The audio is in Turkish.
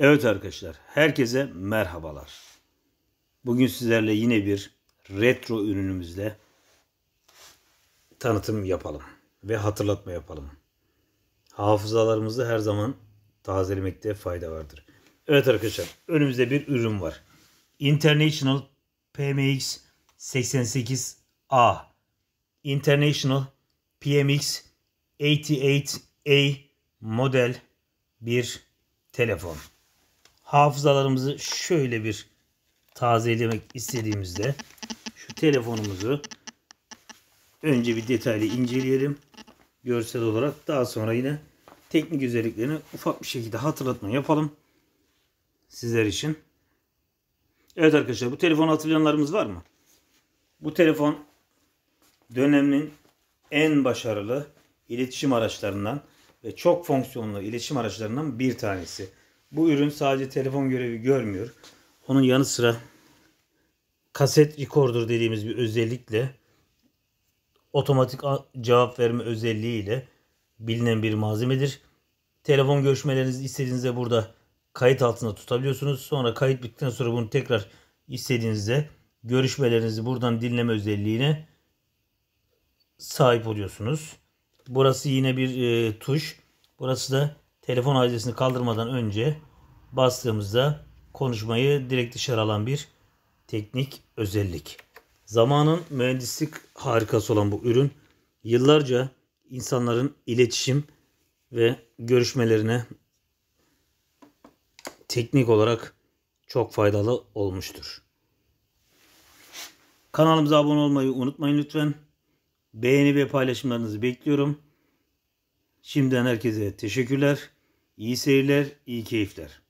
Evet arkadaşlar, herkese merhabalar. Bugün sizlerle yine bir retro ürünümüzle tanıtım yapalım ve hatırlatma yapalım. Hafızalarımızı her zaman tazelemekte fayda vardır. Evet arkadaşlar, önümüzde bir ürün var. International PMX 88A International PMX 88A model bir telefon hafızalarımızı şöyle bir tazelemek istediğimizde şu telefonumuzu önce bir detaylı inceleyelim. Görsel olarak daha sonra yine teknik özelliklerini ufak bir şekilde hatırlatma yapalım. Sizler için. Evet arkadaşlar bu telefon hatırlayanlarımız var mı? Bu telefon dönemin en başarılı iletişim araçlarından ve çok fonksiyonlu iletişim araçlarından bir tanesi. Bu ürün sadece telefon görevi görmüyor. Onun yanı sıra kaset recorder dediğimiz bir özellikle otomatik cevap verme özelliğiyle bilinen bir malzemedir. Telefon görüşmelerinizi istediğinizde burada kayıt altında tutabiliyorsunuz. Sonra kayıt bittikten sonra bunu tekrar istediğinizde görüşmelerinizi buradan dinleme özelliğine sahip oluyorsunuz. Burası yine bir e, tuş. Burası da telefon adresini kaldırmadan önce bastığımızda konuşmayı direkt dışarı alan bir teknik özellik. Zamanın mühendislik harikası olan bu ürün yıllarca insanların iletişim ve görüşmelerine teknik olarak çok faydalı olmuştur. Kanalımıza abone olmayı unutmayın lütfen. Beğeni ve paylaşımlarınızı bekliyorum. Şimdiden herkese teşekkürler. İyi seyirler, iyi keyifler.